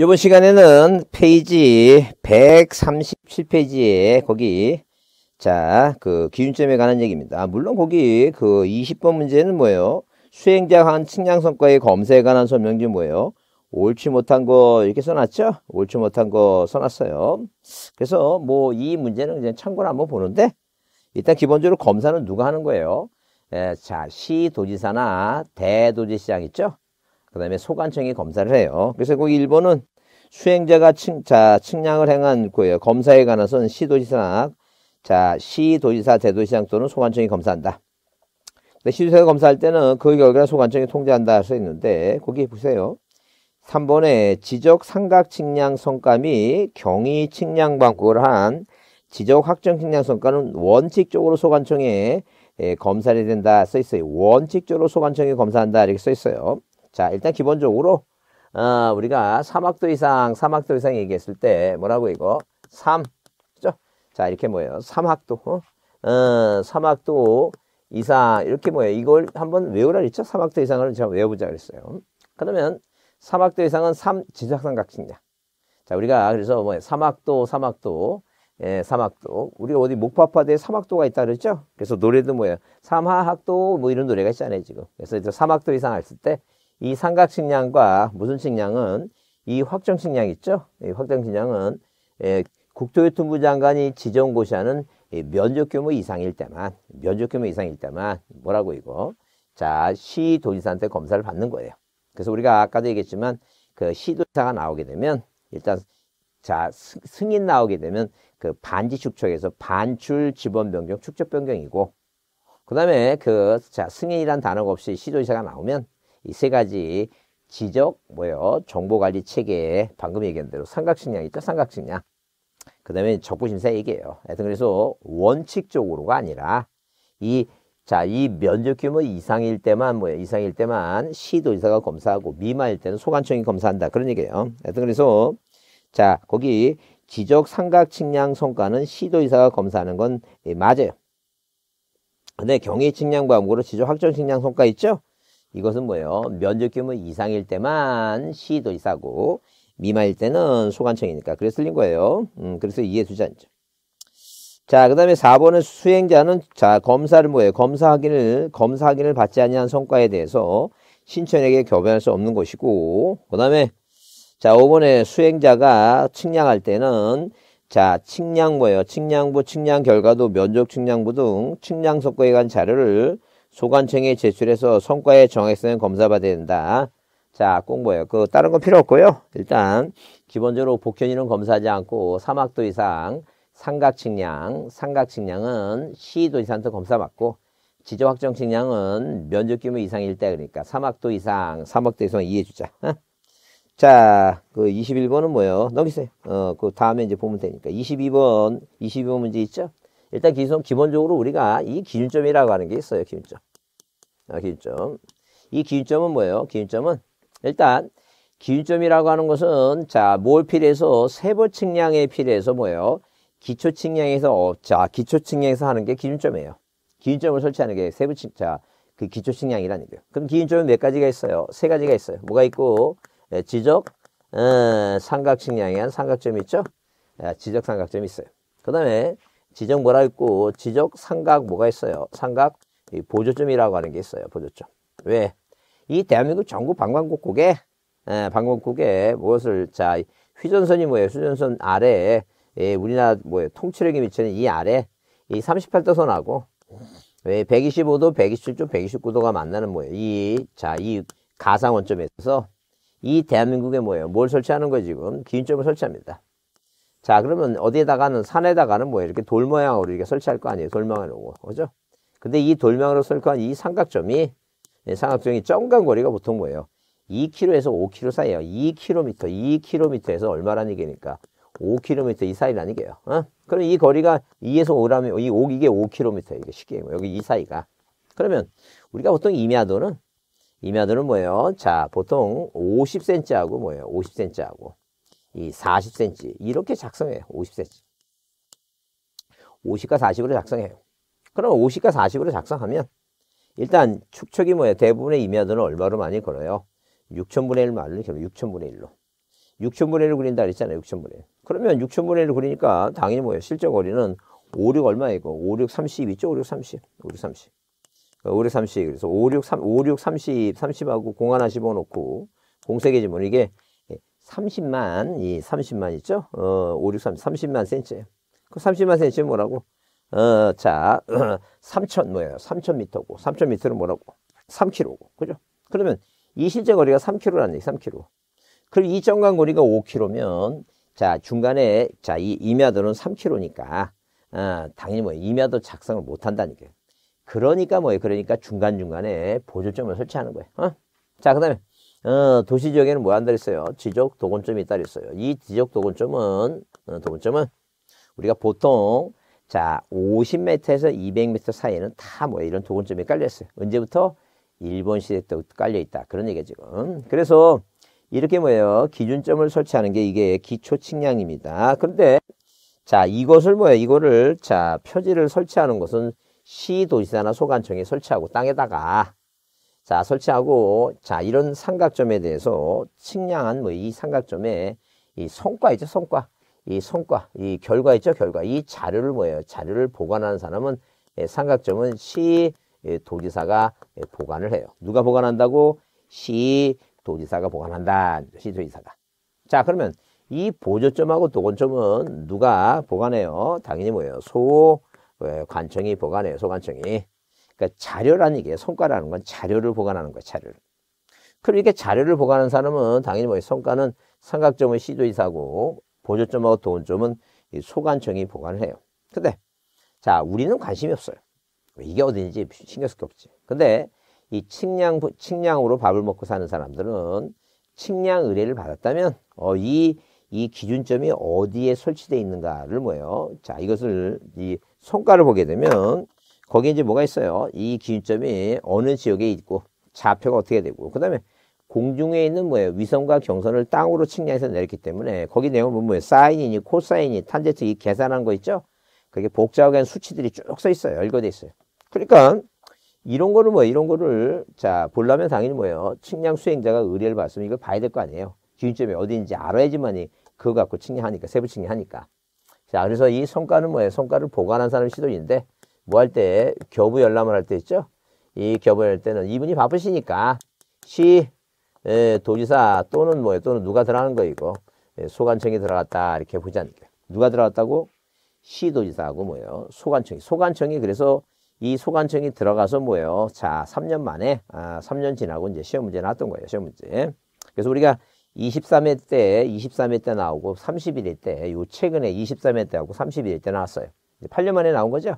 이번 시간에는 페이지 137페이지에 거기 자, 그 기준점에 관한 얘기입니다. 아, 물론 거기 그 20번 문제는 뭐예요? 수행자 간 측량 성과의 검사에 관한 설명지 뭐예요? 옳지 못한 거 이렇게 써놨죠? 옳지 못한 거 써놨어요. 그래서 뭐 이 문제는 그냥 참고로 한번 보는데 일단 기본적으로 검사는 누가 하는 거예요? 예, 자, 시도지사나 대도지시장 있죠? 그 다음에 소관청이 검사를 해요. 그래서 그기 일본은 수행자가 층, 자, 측량을 행한 거예요. 검사에 관해서는 시도지사, 나 자, 시도지사, 대도시장 또는 소관청이 검사한다. 근데 시도지사가 검사할 때는 그 결과 소관청이 통제한다 할 수 있는데, 거기 보세요. 3번에 지적 삼각 측량 성과및 경위 측량 방법을 한 지적 확정 측량 성과는 원칙적으로 소관청에 검사를 된다 써 있어요. 원칙적으로 소관청이 검사한다 이렇게 써 있어요. 자, 일단 기본적으로 어, 우리가 3학도 이상, 3학도 이상 얘기했을 때 뭐라고 이거? 3, 그죠? 자, 이렇게 뭐예요? 3학도, 어? 어 3학도 이상, 이렇게 뭐예요? 이걸 한번 외우라 그랬죠? 3학도 이상을 제가 외워보자 그랬어요. 그러면 3학도 이상은 3지적삼각형이야 자, 우리가 그래서 뭐예요? 3학도, 3학도, 예, 3학도. 우리 가 어디 목파파대에 3학도가 있다 그랬죠? 그래서 노래도 뭐예요? 3하학도 뭐 이런 노래가 있잖아요, 지금. 그래서 이제 3학도 이상 했을 때이 삼각식량과 무슨 식량은 이 확정식량 있죠? 이 확정식량은 예, 국토교통부 장관이 지정고시하는 면적규모 이상일 때만 면적규모 이상일 때만 뭐라고 이거 자 시도지사한테 검사를 받는 거예요. 그래서 우리가 아까도 얘기했지만 그 시도지사가 나오게 되면 일단 자 승인 나오게 되면 그 반지 축척에서 반출 지번 변경 축적 변경이고 그다음에 그 자 승인이란 단어가 없이 시도지사가 나오면 이세 가지 지적, 뭐요, 정보관리 체계에 방금 얘기한 대로 삼각식량 있죠? 삼각식량. 그 다음에 적부심사 얘기예요. 하여튼 그래서 원칙적으로가 아니라 이 자, 이 면적 규모 이상일 때만, 뭐요 이상일 때만 시도지사가 검사하고 미만일 때는 소관청이 검사한다. 그런 얘기예요. 하여튼 그래서, 자, 거기 지적 삼각 측량 성과는 시도의사가 검사하는 건 예, 맞아요. 근데 경위 측량 과목으로 지적 확정 측량 성과 있죠? 이것은 뭐예요? 면적 규모 이상일 때만 시도이사고 미만일 때는 소관청이니까 그래서 틀린 거예요. 음, 그래서 이해 두지 않죠. 자, 그 다음에 4번은 수행자는 자 검사를 뭐예요? 검사 확인을 검사 확인을 받지 아니한 성과에 대해서 신청에게 교변할 수 없는 것이고 그 다음에 자 5번에 수행자가 측량할 때는 자, 측량뭐예요 측량부, 측량 결과도 면적 측량부 등 측량 속과에 관한 자료를 소관청에 제출해서 성과의 정액선 검사받아야 된다. 자, 꼭 뭐예요? 그 다른 건 필요 없고요. 일단 기본적으로 복현이는 검사하지 않고 사막도 이상, 삼각측량, 삼각측량은 시도 이상도 검사받고 지적 확정 측량은 면적 규모 이상일 때 그러니까 사막도 이상, 사막도 이상 이해해 주자. 자, 그 21번은 뭐예요? 넘기세요. 어, 그 다음에 이제 보면 되니까. 22번, 22번 문제 있죠? 일단 기존 기본적으로 우리가 이 기준점이라고 하는 게 있어요. 기준점. 아, 기준점. 이 기준점은 뭐예요? 기준점은 일단 기준점이라고 하는 것은 자, 뭘 필에서 세부 측량에 필에서 뭐예요? 기초 측량에서 어, 자, 기초 측량에서 하는 게 기준점이에요. 기준점을 설치하는 게 세부 측자 그 기초 측량이라는 거예요. 그럼 기준점은 몇 가지가 있어요? 세 가지가 있어요. 뭐가 있고 예, 지적 음, 삼각 측량이한 삼각점이 있죠? 예, 지적 삼각점이 있어요. 그다음에 지적 뭐라 했고 지적 삼각 뭐가 있어요? 삼각 보조점이라고 하는 게 있어요. 보조점. 왜? 이 대한민국 전국 방광국국에 방광국에 무엇을 자 휘전선이 뭐예요? 수전선 아래에 예, 우리나라 뭐예요? 통치력이 미치는 이 아래 이 38도선하고 왜 125도, 127도, 129도가 만나는 뭐예요? 이 자 이 가상 원점에서 이 대한민국에 뭐예요? 뭘 설치하는 거예요 지금? 기준점을 설치합니다. 자, 그러면 어디에다가는 산에다가는 뭐 이렇게 돌 모양으로 이렇게 설치할 거 아니에요. 돌망으로. 그죠? 근데 이 돌망으로 설치한 이 삼각점이 네, 삼각점이 점간 거리가 보통 뭐예요? 2km에서 5km 사이에요. 2km, 2km에서 얼마라는 얘기니까 5km 이 사이라는 얘기예요. 어? 그럼 이 거리가 2에서 5라면 이 5, 이게 5km 이게 쉽게 얘기해요. 여기 이 사이가. 그러면 우리가 보통 임야도는 임야도는 뭐예요? 자, 보통 50cm하고 뭐예요? 50cm하고 이 40cm 이렇게 작성해요. 50cm. 50과 40으로 작성해요. 그럼 50과 40으로 작성하면 일단 축척이 뭐예요? 대부분의 임야들은 얼마로 많이 걸어요? 6 0 0 0분의1 말로 결6 0 0 0분의 1로. 6 0 0 0분의 1을 그린다 그랬잖아요. 6 0 0 0분의 1. 그러면 6 0 0 0분의 1을 그리니까 당연히 뭐예요? 실적 거리는 5, 6 얼마이고 5, 6, 30 있죠? 5, 6, 30. 5, 6, 30. 5, 6, 30. 그래서 5, 6, 3, 5, 6, 30, 30하고 공 하나 집어넣고 공세계지어 이게 30만, 이 30만 있죠? 어, 5, 6, 3, 30만 센치. 예그 30만 센치 뭐라고? 어, 자, 3천 뭐예요? 3천 미터고. 3천 미터는 뭐라고? 3km고. 그죠? 그러면 이 실제 거리가 3km라는 얘기, 3km. 그리고 이 정간 거리가 5km면, 자, 중간에, 자, 이 2m는 3km니까, 아, 당연히 뭐 2m 작성을 못 한다니까요. 그러니까 뭐예요? 그러니까 중간중간에 보조점을 설치하는 거예요. 어? 자, 그 다음에 어, 도시 지역에는 뭐 한다 있어요 지적 도건점이 있다 있어요이 지적 도건점은 어, 도건점은 우리가 보통 자 50m에서 200m 사이에는 다 뭐 이런 도건점이 깔렸어요 언제부터 일본 시대 때부터 깔려 있다 그런 얘기 지금. 그래서 이렇게 뭐예요? 기준점을 설치하는 게 이게 기초 측량입니다. 그런데 자 이것을 뭐예요? 이거를 자 표지를 설치하는 것은 시도지사나 소관청에 설치하고 땅에다가 자, 설치하고, 자, 이런 삼각점에 대해서 측량한 뭐 이 삼각점에 이 성과 있죠, 성과. 이 성과, 이 결과 있죠, 결과. 이 자료를 뭐예요? 자료를 보관하는 사람은 예, 삼각점은 시 예, 도지사가 예, 보관을 해요. 누가 보관한다고? 시 도지사가 보관한다. 시 도지사가. 자, 그러면 이 보조점하고 도건점은 누가 보관해요? 당연히 뭐예요? 소 관청이 보관해요. 소관청이. 그러니까 자료라는 게 성과라는 건 자료를 보관하는 거예요. 자료를. 그리고 이렇게 자료를 보관하는 사람은 당연히 뭐손가는 삼각점은 시도이사고 보조점하고 도원점은 소관청이 보관을 해요. 근데 자 우리는 관심이 없어요. 이게 어딘지 신경 쓸 게 없지. 근데 이 측량 측량으로 밥을 먹고 사는 사람들은 측량 의뢰를 받았다면 어이이 이 기준점이 어디에 설치되어 있는가를 뭐예요? 자 이것을 이 성과를 보게 되면 거기에 이제 뭐가 있어요. 이 기준점이 어느 지역에 있고 좌표가 어떻게 되고 그 다음에 공중에 있는 뭐예요. 위성과 경선을 땅으로 측량해서 내렸기 때문에 거기 내용은 뭐 뭐예요. 사인이니 코사인이 니 탄젠트 이 계산한 거 있죠. 그게 복잡한 수치들이 쭉 써 있어요. 열거돼 있어요. 그러니까 이런 거를 뭐 이런 거를 자 보려면 당연히 뭐예요. 측량 수행자가 의뢰를 받으면 이걸 봐야 될 거 아니에요. 기준점이 어디인지 알아야지만이 그거 갖고 측량하니까 세부 측량하니까. 자 그래서 이 성과는 뭐예요. 성과를 보관한 사람이 시도인데 뭐할때 교부 열람을 할 때 있죠. 이 교부 열 때는 이분이 바쁘시니까 시 에, 도지사 또는 뭐에 또는 누가 들어가는 거이고 에, 예, 소관청이 들어갔다 이렇게 보자니까 지 누가 들어갔다고 시 도지사하고 뭐예요 소관청이 소관청이 그래서 이 소관청이 들어가서 뭐예요 자 3년 만에 아 3년 지나고 이제 시험 문제 나왔던 거예요 시험 문제 그래서 우리가 23회 때 23회 때 나오고 31회 때요 최근에 23회 때하고 31회 때 나왔어요 이제 8년 만에 나온 거죠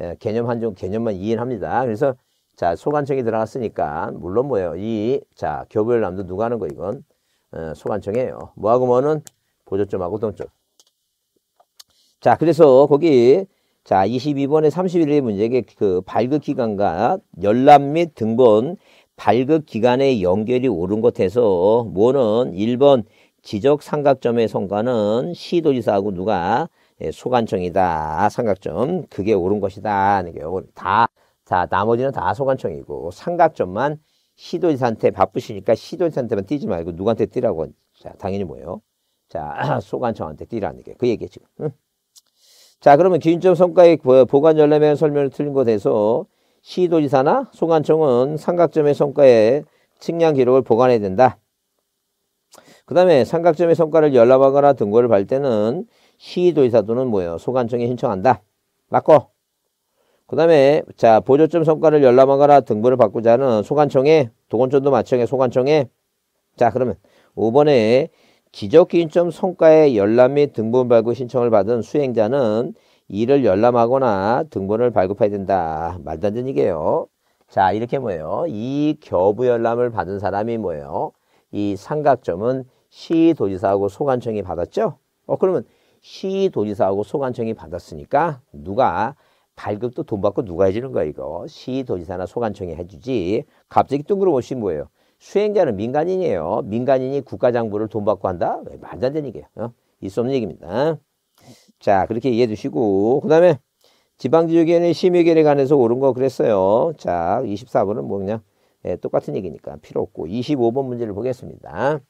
예, 개념 한정 개념만 이해합니다. 그래서 자 소관청이 들어갔으니까 물론 뭐예요? 이 자 교부열 남도 누가 하는 거 이건 어, 소관청이에요. 뭐하고 뭐는 보조점하고 동점. 자 그래서 거기 자 22번에 31일 문제에 그 발급 기간과 열람 및 등본 발급 기간의 연결이 옳은 것에서 뭐는 1번 지적 삼각점의 성과는 시도지사하고 누가 예, 소관청이다. 삼각점 그게 옳은 것이다. 다다 다, 나머지는 다 소관청이고 삼각점만 시도지사한테 바쁘시니까 시도지사한테만 뛰지 말고 누구한테 뛰라고 자 당연히 뭐예요? 자 소관청한테 뛰라는 게 그 얘기 지금. 응? 자 그러면 기준점 성과의 보관 열람의 설명을 틀린 것에서 시도지사나 소관청은 삼각점의 성과에 측량 기록을 보관해야 된다. 그 다음에 삼각점의 성과를 열람하거나 등고를 할 때는 시도의사도는 뭐예요? 소관청에 신청한다. 맞고. 그 다음에 자 보조점 성과를 열람하거나 등본을 바꾸자는 소관청에 도건촌도 마청에 소관청에 자 그러면 5번에 지적기준점 성과에 열람 및 등본 발급 신청을 받은 수행자는 이를 열람하거나 등본을 발급해야 된다. 말도 안 되는 얘기예요. 자 이렇게 뭐예요? 이겨부 열람을 받은 사람이 뭐예요? 이 삼각점은 시도지사하고 소관청이 받았죠? 어 그러면 시도지사하고 소관청이 받았으니까 누가 발급도 돈 받고 누가 해주는 거야 이거 시도지사나 소관청이 해주지 갑자기 뜬금없이 뭐예요 수행자는 민간인이에요 민간인이 국가장부를 돈 받고 한다 말도 안 되는 얘기예요 어? 일수 없는 얘기입니다 자 그렇게 이해해 주시고 그 다음에 지방지역에는 심의결에 관해서 옳은 거 그랬어요 자 24번은 뭐 그냥 예, 똑같은 얘기니까 필요 없고 25번 문제를 보겠습니다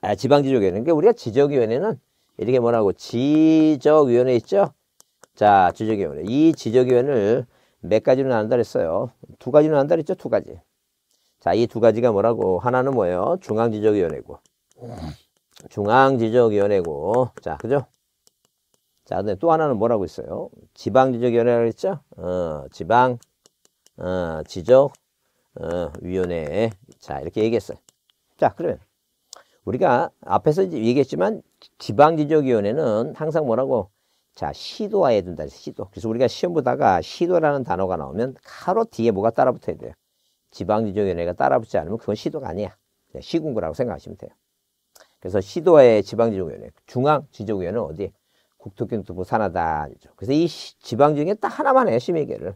아, 지방지역위원회 그러니까 우리가 지적위원회는 이렇게 뭐라고 지적위원회 있죠? 자, 지적위원회. 이 지적위원회를 몇 가지로 나눈다 그어요두 가지로 나눈다 그죠두 가지. 자, 이 두 가지가 뭐라고? 하나는 뭐예요? 중앙지적위원회고. 중앙지적위원회고. 자, 그죠? 자, 근데 또 하나는 뭐라고 있어요? 지방지적위원회라고 했죠? 어, 지방, 어, 지적, 어, 위원회. 자, 이렇게 얘기했어요. 자, 그러면 우리가 앞에서 얘기했지만 지방지적위원회는 항상 뭐라고 자 시도해야 된다 시도 그래서 우리가 시험 보다가 시도라는 단어가 나오면 바로 뒤에 뭐가 따라붙어야 돼요 지방지적위원회가 따라붙지 않으면 그건 시도가 아니야 시군구라고 생각하시면 돼요 그래서 시도의 지방지적위원회 중앙지적위원회는 어디 국토교통부 산하단이죠 그래서 이 지방지역에 딱 하나만 해 심의계를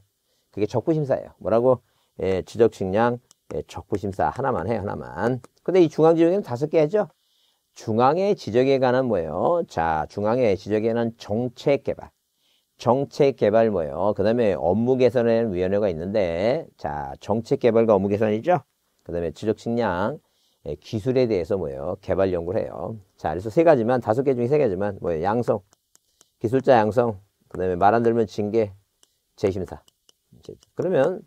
그게 적부심사예요 뭐라고 예, 지적식량 네, 적부심사 하나만 해요, 하나만. 근데 이 중앙지적에는 다섯 개죠? 중앙의 지적에 관한 뭐예요? 자, 중앙의 지적에 관한 정책 개발. 정책 개발 뭐예요? 그 다음에 업무 개선에 대한 위원회가 있는데, 자, 정책 개발과 업무 개선이죠? 그 다음에 지적 식량, 예, 기술에 대해서 뭐예요? 개발 연구를 해요. 자, 그래서 세 가지만, 다섯 개 중에 세 가지만, 뭐예요? 양성, 기술자 양성, 그 다음에 말 안 들면 징계, 재심사. 그러면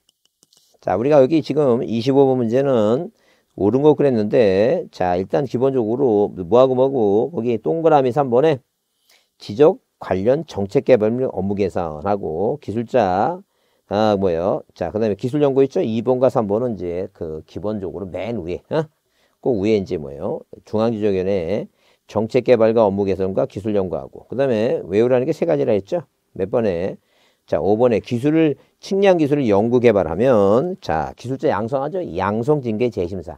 자, 우리가 여기 지금 25번 문제는 옳은 거 그랬는데, 자, 일단 기본적으로 뭐하고 뭐고, 거기 동그라미 3번에 지적 관련 정책 개발 업무 개선하고 기술자, 아, 뭐요. 자, 그 다음에 기술 연구 있죠? 2번과 3번은 이제 그 기본적으로 맨 위에, 어? 꼭 그 위에 이제 뭐예요? 중앙지적위원회 정책 개발과 업무 개선과 기술 연구하고, 그 다음에 외우라는 게 세 가지라 했죠? 몇 번에. 자, 5번에 기술을 측량 기술을 연구 개발하면 자 기술자 양성하죠. 양성징계 재심사.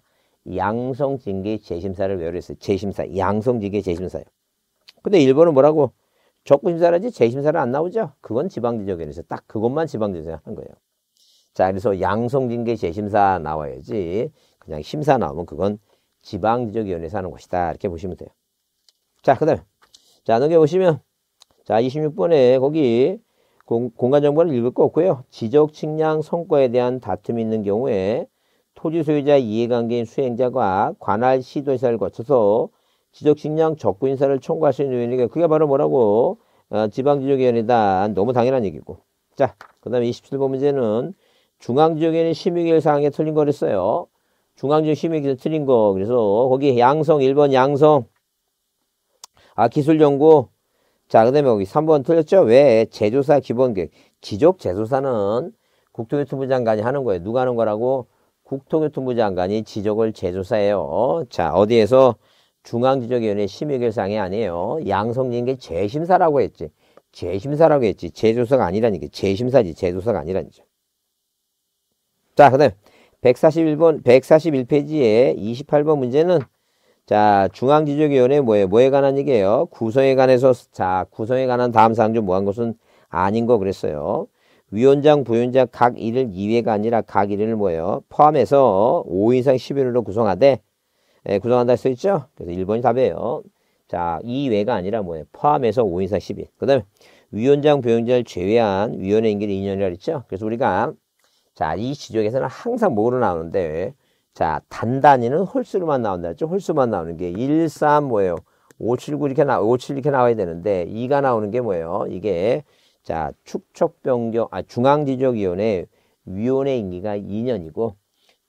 양성징계 재심사를 외우려했어요 재심사. 양성징계 재심사요. 근데 일본은 뭐라고? 적부심사라지 재심사를 안 나오죠. 그건 지방지적에서 딱 그것만 지방지적 에서한 거예요. 자 그래서 양성징계 재심사 나와야지 그냥 심사 나오면 그건 지방지적위원회에서 하는 것이다 이렇게 보시면 돼요. 자 그다음 에자 넘겨 보시면 자 26번에 거기 공, 공간 정보를 읽을 거 없고요. 지적 측량 성과에 대한 다툼이 있는 경우에 토지 소유자 이해관계인 수행자가 관할 시도사를 거쳐서 지적 측량 적부 인사를 청구할수있는요인이니까 그게 바로 뭐라고 어, 지방지역위원회다. 너무 당연한 얘기고. 자, 그 다음에 27번 문제는 중앙지역위원회 심의기일 사항에 틀린 거랬어요 중앙지역 심의기일 틀린 거. 그래서 거기 양성, 1번 양성. 아, 기술연구. 자, 그 다음에 여기 3번 틀렸죠? 왜? 제조사 기본계획. 기족 제조사는 국토교통부 장관이 하는 거예요. 누가 하는 거라고? 국토교통부 장관이 지적을 제조사예요 자, 어디에서 중앙지적위원회 심의결상이 아니에요. 양성진게 재심사라고 했지. 재심사라고 했지. 재조사가 아니라니까. 재심사지. 재조사가 아니라니까. 자, 그 다음 에 141번, 141페이지에 28번 문제는 자, 중앙지적위원회 뭐에 뭐에 관한 얘기예요? 구성에 관해서, 자, 구성에 관한 다음 사항 좀 뭐한 것은 아닌 거 그랬어요. 위원장, 부위원장 각 1을 2회가 아니라 각 1을 뭐예요? 포함해서 5 이상 11일로 구성하되, 예, 구성한다 써 있죠? 그래서 1번이 답이에요. 자, 2회가 아니라 뭐예요? 포함해서 5 이상 10일. 그 다음에 위원장, 부위원장을 제외한 위원회 임기를 2년이라 그랬죠? 그래서 우리가, 자, 이 지적에서는 항상 뭐로 나오는데, 자, 단단히는 홀수로만 나온다 했죠. 홀수만 나오는 게 1, 3 뭐예요? 5, 7, 9 이렇게 나, 5, 7 이렇게 나와야 되는데 2가 나오는 게 뭐예요? 이게 자, 축척변경, 아, 중앙지적위원회 위원회 임기가 2년이고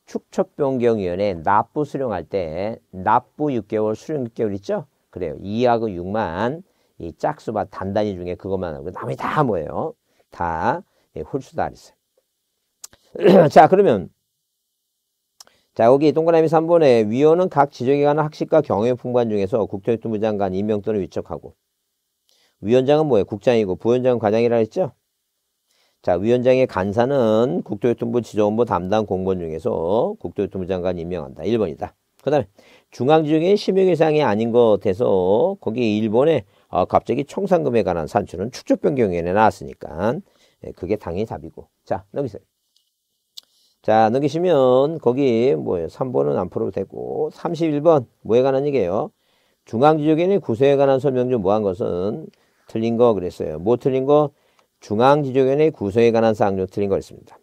축척변경위원회 납부 수령할 때 납부 6개월, 수령 6개월 있죠? 그래요. 2하고 6만 이 짝수와 단단히 중에 그것만 하고 남이 다 뭐예요? 다 예, 홀수다 그랬어요. 자, 그러면 자, 여기 동그라미 3번에 위원은 각지정기관의 학식과 경영의 풍부한 중에서 국토교통부 장관 임명 또는 위촉하고 위원장은 뭐예요? 국장이고 부위원장은 과장이라 했죠? 자, 위원장의 간사는 국토교통부 지정본부 담당 공무원 중에서 국토교통부 장관 임명한다. 1번이다. 그 다음에 중앙지역의 심의이상이 아닌 것에서 거기 일본에 어, 갑자기 총상금에 관한 산출은 축적변경위원회 나왔으니까 예, 그게 당연히 답이고. 자, 여기서 자, 넘기시면 거기 뭐예요? 3번은 안 풀어도 되고 31번 뭐에 관한 얘기예요? 중앙지적인의 구세에 관한 설명 중 뭐 한 것은 틀린 거 그랬어요. 뭐 틀린 거? 중앙지적위원회 구성에 관한 사항중 틀린 거 있습니다.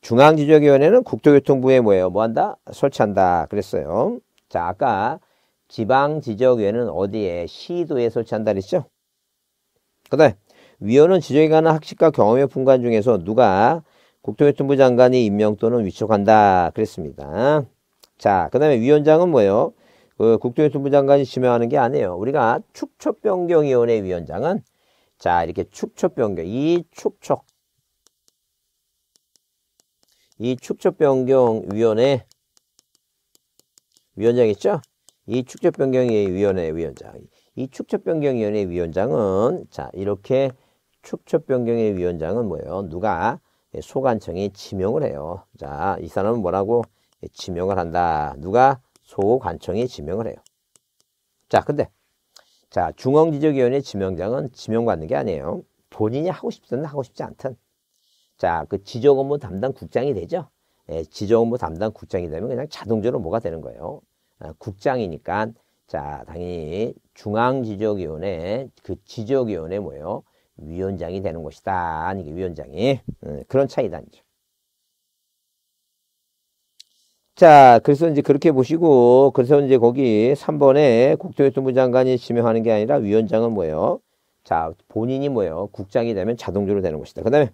중앙지적위원회는 국토교통부에 뭐예요? 뭐한다? 설치한다 그랬어요. 자 아까 지방지적위원회는 어디에? 시도에 설치한다 그랬죠? 그 다음에 위원은 지적에 관한 학식과 경험의 분간 중에서 누가 국토교통부 장관이 임명 또는 위촉한다. 그랬습니다. 자, 그 다음에 위원장은 뭐예요? 그 국토교통부 장관이 지명하는 게 아니에요. 우리가 축척변경위원회 위원장은 자, 이렇게 축척변경, 이 축척, 이 축척변경위원회 위원장 있죠? 이 축척변경위원회 위원장. 이 축척변경위원회 위원장은 자, 이렇게 축척변경위 원회 위원장은 뭐예요? 누가 예, 소관청이 지명을 해요. 자, 이 사람은 뭐라고 예, 지명을 한다. 누가 소관청이 지명을 해요. 자, 근데 자 중앙지적위원회 지명장은 지명받는 게 아니에요. 본인이 하고 싶든 하고 싶지 않든 자그 지적업무 담당 국장이 되죠. 예, 지적업무 담당 국장이 되면 그냥 자동적으로 뭐가 되는 거예요. 아, 국장이니까 자 당연히 중앙지적위원회 그 지적위원회 뭐예요? 위원장이 되는 것이다. 아니, 위원장이. 예, 그런 차이다. 자, 그래서 이제 그렇게 보시고, 그래서 이제 거기 3번에 국토교통부 장관이 지명하는 게 아니라 위원장은 뭐예요? 자, 본인이 뭐예요? 국장이 되면 자동적으로 되는 것이다. 그 다음에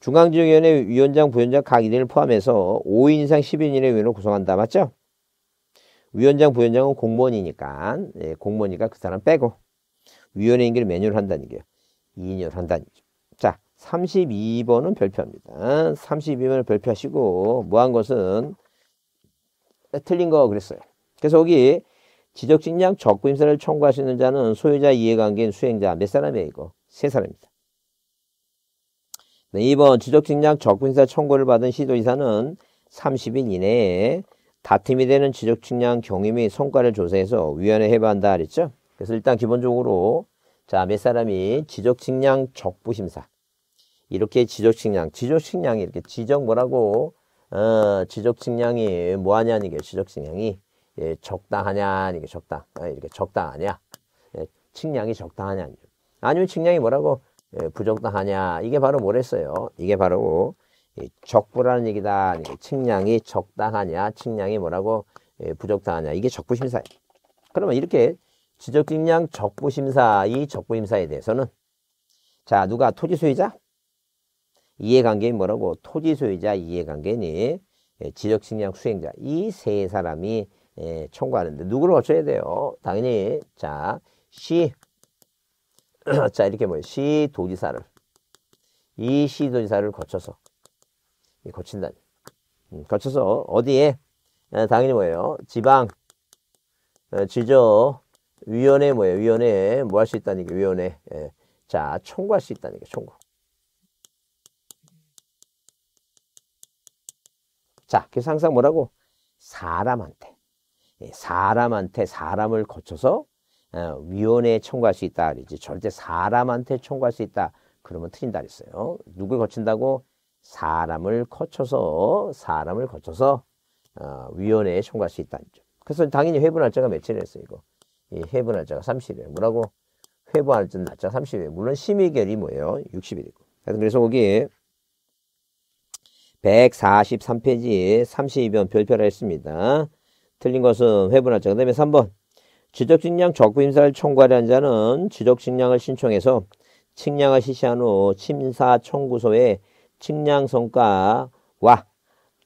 중앙지위원회 위원장, 부위원장 각 1인을 포함해서 5인 이상 10인 이내 위원을 구성한다. 맞죠? 위원장, 부위원장은 공무원이니까, 예, 공무원이니까 그 사람 빼고, 위원회 임기를 매뉴를 한다는 얘 2년 한 단위죠. 자, 32번은 별표합니다 32번을 별표하시고 뭐 한 것은 틀린 거 그랬어요. 그래서 여기 지적증량 적부임사를 청구하시는 자는 소유자 이해관계인 수행자 몇 사람이에요 이거? 세 사람입니다. 네, 2번 지적증량 적부임사 청구를 받은 시도이사는 30일 이내에 다툼이 되는 지적측량 경임의 성과를 조사해서 위원회 해부한다 그랬죠. 그래서 일단 기본적으로 자, 몇 사람이 지적측량 적부심사. 이렇게 지적측량, 지적측량이 이렇게 지적 뭐라고, 어, 지적측량이 뭐하냐는 게 지적측량이 예, 적당하냐는 게 적당, 아, 이렇게 적당하냐. 예, 측량이 적당하냐. 아니면 측량이 뭐라고, 예, 부적당하냐. 이게 바로 뭐랬어요. 이게 바로 예, 적부라는 얘기다. 이게 측량이 적당하냐, 측량이 뭐라고, 예, 부적당하냐. 이게 적부심사예요. 그러면 이렇게 지적증량 적부심사 이 적부심사에 대해서는 자 누가 토지 소유자 이해관계인 뭐라고 토지 소유자 이해관계인이 예, 지적증량 수행자 이 세 사람이 청구하는데 예, 누구를 거쳐야 돼요? 당연히 자 시, 자 이렇게 뭐예요? 시 도지사를 이 시 도지사를 거쳐서 거친다. 음, 거쳐서 어디에? 예, 당연히 뭐예요? 지방 어, 지적 위원회 뭐예요? 위원회 뭐 할 수 있다는 게 위원회. 예. 자, 청구할 수 있다는 게 청구. 자, 그래서 항상 뭐라고? 사람한테. 예, 사람한테 사람을 거쳐서 어, 위원회에 청구할 수 있다 그러 절대 사람한테 청구할 수 있다. 그러면 틀린다 그랬어요. 누굴 거친다고? 사람을 거쳐서 사람을 거쳐서 어, 위원회에 청구할 수 있다는 점. 그래서 당연히 회부 날짜가 며칠이었어요, 이거. 이 예, 회부 날짜가 30일. 뭐라고? 회부 날짜 가 30일. 물론 심의결이 뭐예요? 60일이고. 그래서 거기 143페이지에 32번 별표를 했습니다. 틀린 것은 회부 날짜. 그 다음에 3번. 지적측량 적부임사를 청구하려는 자는 지적측량을 신청해서 측량을 실시한 후 심사청구소에 측량성과와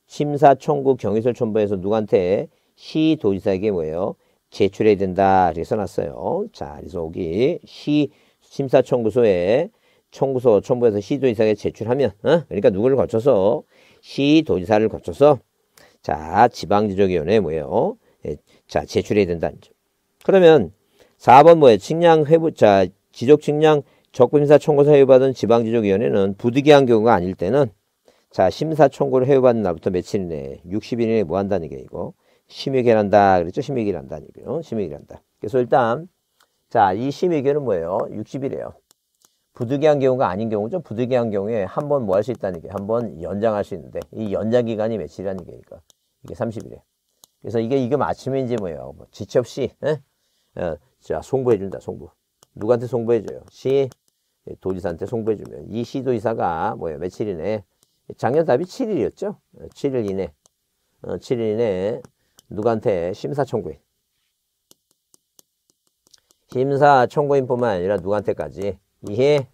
심사청구 경위서를 첨부해서 누구한테 시도지사에게 뭐예요? 제출해야 된다. 이렇게 써놨어요. 자, 그래서 여기 시 심사청구소에 청구소 청부해서 시도지사에 제출하면 어? 그러니까 누구를 거쳐서 시도지사를 거쳐서 자 지방지적위원회 뭐예요? 예, 자 제출해야 된다는 점. 그러면 4번 뭐예요? 측량 회부 자 지적 측량 적부심사 청구서 회부받은 지방지적위원회는 부득이한 경우가 아닐 때는 자 심사 청구를 회부받는 날부터 며칠 내에 60일 이 내에 뭐 한다는 게 이거 심의결한다 그랬죠? 심의결한다아니고요심의결한다 그래서 일단 자, 이심의결은 뭐예요? 60일이에요. 부득이한 경우가 아닌 경우죠. 부득이한 경우에 한 번 뭐 할 수 있다는 게, 한 번 연장할 수 있는데, 이 연장 기간이 며칠이라는 얘기니까. 이게 30일이에요. 그래서 이게, 이게 맞침면 이제 뭐예요? 뭐 지체 없이, 에? 예? 어, 자, 송부해준다, 송부. 누구한테 송부해줘요? 시, 예, 도지사한테 송부해주면. 이 시도지사가 뭐예요? 며칠 이내. 작년 답이 7일이었죠. 7일 어, 이내. 어, 7일 이내 누구한테? 심사청구인. 심사청구인뿐만 아니라 누구한테까지? 이해?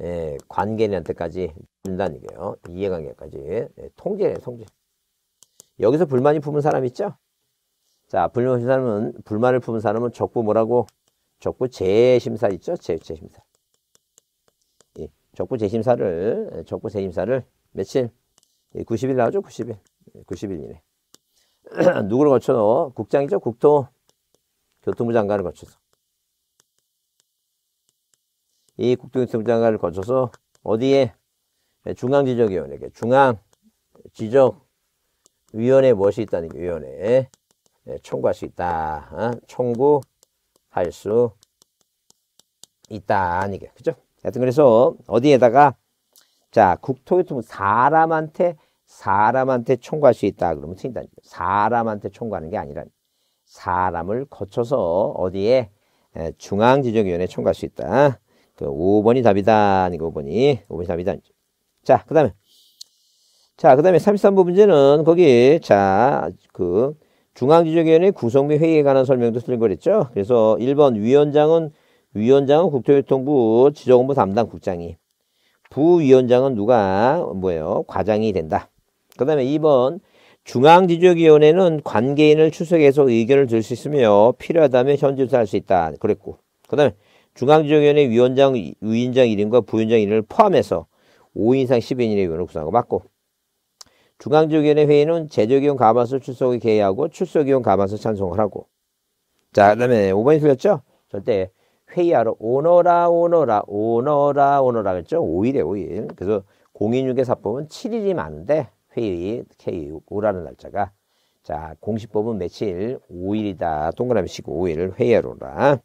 예, 관계인한테까지 준다는 얘기예요. 이해관계까지. 예, 통제예요, 통제. 여기서 불만이 품은 사람 있죠? 자, 불만 사람은, 불만을 품은 사람은 적부 뭐라고? 적부 재심사 있죠? 재, 심사 예, 적부 재심사를, 적부 재심사를 며칠? 예, 90일 나오죠? 90일. 90일 이네 누구를 거쳐서 국장이죠 국토교통부 장관을 거쳐서 이 국토교통부 장관을 거쳐서 어디에 네, 중앙지적위원회에 중앙지적위원회 무엇이 있다는 게 위원회에 네, 청구할 수 있다 어? 청구할 수 있다 아니게 그죠 하여튼 그래서 어디에다가 자 국토교통부 사람한테 사람한테 총구할수 있다 그러면 틀린다는 거요 사람한테 총구하는게 아니라 사람을 거쳐서 어디에 중앙지정위원회총 청구할 수 있다. 그 5번이 답이다. 아니고 5번이 5번이 답이다. 자, 그다음에 자, 그다음에 33번 문제는 거기 자, 그 중앙지정위원회 구성비 회의에 관한 설명도 틀린 거랬죠. 그래서 1번 위원장은 위원장은 국토교통부 지정부 담당 국장이 부위원장은 누가 뭐예요? 과장이 된다. 그 다음에 2번 중앙지조위원회는 관계인을 추석해서 의견을 들 수 있으며 필요하다면 현지조사할 수 있다. 그랬고 그 다음에 중앙지조위원회 위원장, 위인장 1인과 부위원장 1인을 포함해서 5인 이상 10인 이내 위원을 구성하고 맞고 중앙지조위원회 회의는 제조기원 가안서 출석을 개의하고 출석기원가안서 찬송을 하고 자그 다음에 5번이 틀렸죠? 절대 회의하러 오너라 오너라 오너라 오너라 그랬죠? 5일에 5일 그래서 공인중개사법은 7일이 많은데 회의 K5라는 날짜가 자 공시법은 며칠 5일이다 동그라미 치고 5일 을 회의하러라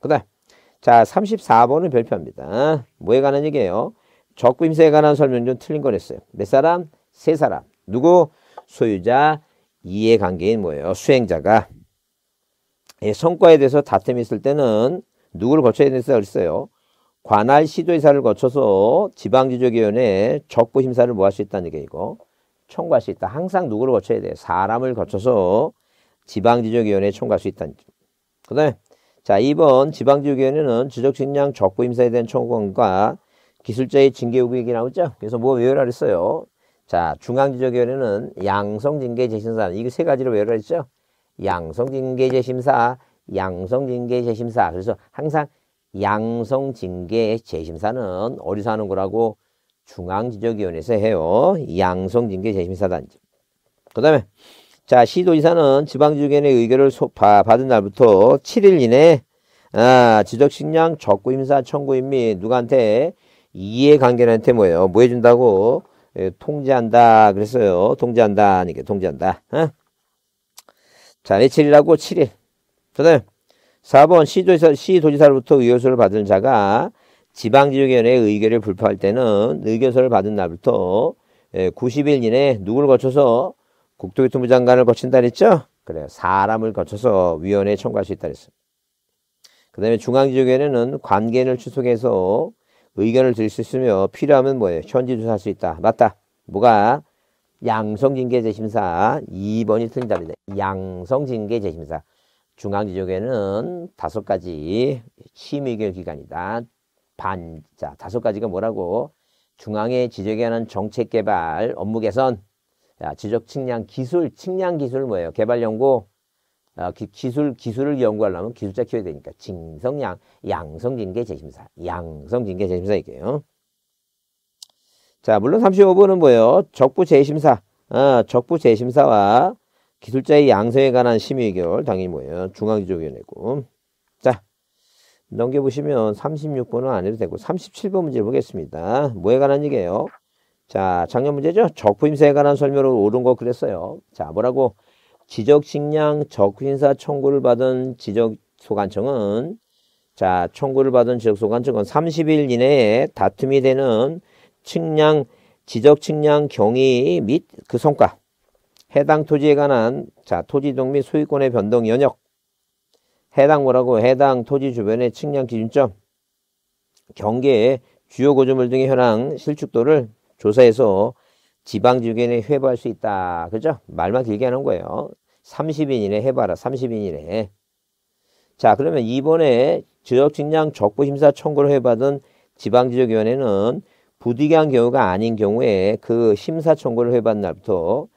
그 다음 자 34번은 별표합니다 뭐에 관한 얘기예요 적부임세에 관한 설명 좀 틀린 거 냈어요 몇 사람? 세 사람 누구? 소유자 이해관계인 뭐예요? 수행자가 예, 성과에 대해서 다툼이 있을 때는 누구를 거쳐야 되는지 그랬어요? 관할 시도의사를 거쳐서 지방지적위원회 에 적부심사를 뭐할수 있다는 얘기이고 청구할 수 있다. 항상 누구를 거쳐야 돼? 사람을 거쳐서 지방지적위원회에 청구할 수 있다. 그 다음에, 자, 2번 지방지적위원회는 지적측량 적부 임사에 대한 청구권과 기술자의 징계요구 얘기 나오죠? 그래서 뭐가 외우라 그랬어요? 자, 중앙지적위원회는 양성징계재심사, 이거 세가지로 외우라 그랬죠? 양성징계재심사, 양성징계재심사. 그래서 항상 양성징계재심사는 어디서 하는 거라고 중앙지적위원회에서 해요. 양성징계 재심사단지. 그 다음에 자 시도지사는 지방지적위원회 의결을 소파 받은 날부터 7일 이내 에 아, 지적식량 적구임사 청구인 및 누구한테 이해관계한테 뭐예요? 뭐 해준다고 예, 통지한다 그랬어요. 통지한다니게통지한다자 어? 며칠이라고 7일. 그 다음에 4번 시도지사, 시도지사로부터 의결서를 받은 자가 지방지역위원회 의결을 의 불파할 때는 의결서를 받은 날부터 90일 예, 이내 누구를 거쳐서 국토교통부 장관을 거친다 그랬죠? 그래요. 사람을 거쳐서 위원회에 청구할 수 있다 그랬습니다. 그 다음에 중앙지역위원회는 관계인을 추석해서 의견을 드릴 수 있으며 필요하면 뭐예요? 현지조사할 수 있다. 맞다. 뭐가? 양성징계재심사 2번이 틀린답니다. 양성징계재심사 중앙지역에는 다섯 가지 심의결 기간이다. 반, 자, 다섯 가지가 뭐라고? 중앙에 지적에 관한 정책 개발, 업무 개선, 자, 지적 측량 기술, 측량 기술 뭐예요? 개발 연구, 어, 기, 기술, 기술을 연구하려면 기술자 키워야 되니까. 징성양, 양성징계 재심사. 양성징계 재심사 이게요. 자, 물론 35번은 뭐예요? 적부 재심사. 어, 적부 재심사와 기술자의 양성에 관한 심의 의결, 당연히 뭐예요? 중앙지조위원회고. 넘겨보시면 36번은 안 해도 되고 37번 문제 를 보겠습니다. 뭐에 관한 얘기예요? 자, 작년 문제죠? 적부임세에 관한 설명으로 옳은 거 그랬어요. 자, 뭐라고? 지적식량 적부임사 청구를 받은 지적소관청은 자, 청구를 받은 지적소관청은 30일 이내에 다툼이 되는 측량, 지적측량 경위 및 그 성과, 해당 토지에 관한 자, 토지이동 및 소유권의 변동 연역, 해당 뭐라고 해당 토지 주변의 측량 기준점, 경계의 주요 고조물 등의 현황 실축도를 조사해서 지방 주변에 회부할 수 있다. 그죠? 말만 길게 하는 거예요. 30인 이내 해봐라. 30인 이내. 자, 그러면 이번에 지역 측량 적부 심사 청구를 해받은 지방지역위원회는 부득이한 경우가 아닌 경우에 그 심사 청구를 해받은 날부터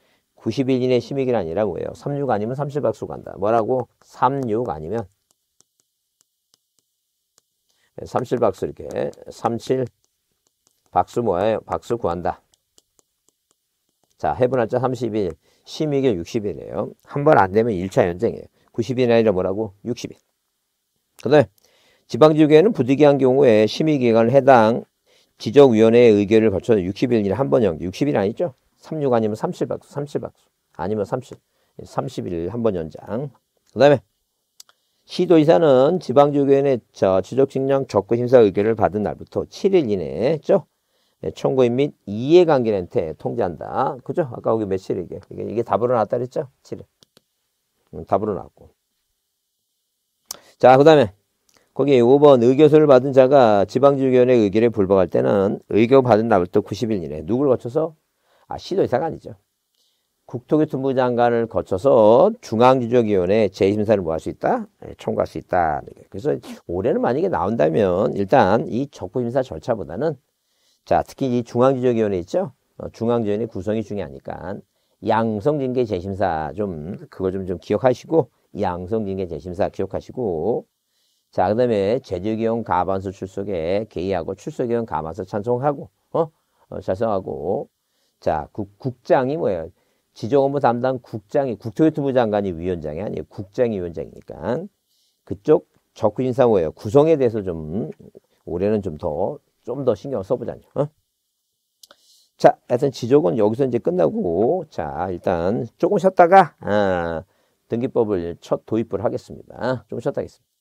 90일 이내 심의기는 아니라 뭐예요? 36 아니면 37박수 간다. 뭐라고? 36 아니면 37박수 이렇게 37 박수 뭐예요? 박수 구한다. 자, 해분할자 30일, 심의일 60일이에요. 한 번 안 되면 1차 연장이에요. 9 0일 아니라 뭐라고? 60일. 그다 지방지구에는 부득이한 경우에 심의기간을 해당 지적위원회의 의결을 거쳐 60일 이내 한번 연기. 60일 아니죠? 36 아니면 37 박수, 37 박수. 아니면 30. 3 1일한 번 연장. 그 다음에 시도이사는 지방주교회의 지적측량 적구 심사 의결을 받은 날부터 7일 이내죠. 에총고인및 이해관계한테 통지한다. 그죠? 아까 거기 며칠 이게. 이게, 이게 답으로 나왔다 그랬죠? 7일. 음, 답으로 나왔고. 자, 그 다음에 거기 5번 의교서를 받은 자가 지방주교회의 의결에 불복할 때는 의교 받은 날부터 90일 이내 에 누굴 거쳐서 아, 시도이사가 아니죠. 국토교통부 장관을 거쳐서 중앙지적위원회 재심사를 뭐 할 수 있다? 예, 총괄할수 있다. 그래서 올해는 만약에 나온다면 일단 이 적부심사 절차보다는 자 특히 이중앙지적위원회 있죠? 어, 중앙지위원회 구성이 중요하니까 양성징계 재심사 좀 그거 좀, 좀 기억하시고 양성징계 재심사 기억하시고 자 그다음에 제재기용 가반수 출석에 개의하고 출석기형 가반수 찬성하고 어, 어 찬성하고 자, 국, 국장이 뭐예요? 지정업무 담당 국장이 국토교통부 장관이 위원장이 아니에요. 국장이 위원장이니까 그쪽 적구인사 뭐예요? 구성에 대해서 좀 올해는 좀 더 좀 더 신경 써보자요. 어? 자, 하여튼 지적은 여기서 이제 끝나고 자 일단 조금 쉬었다가 아, 등기법을 첫 도입을 하겠습니다. 조금 쉬었다 하겠습니다.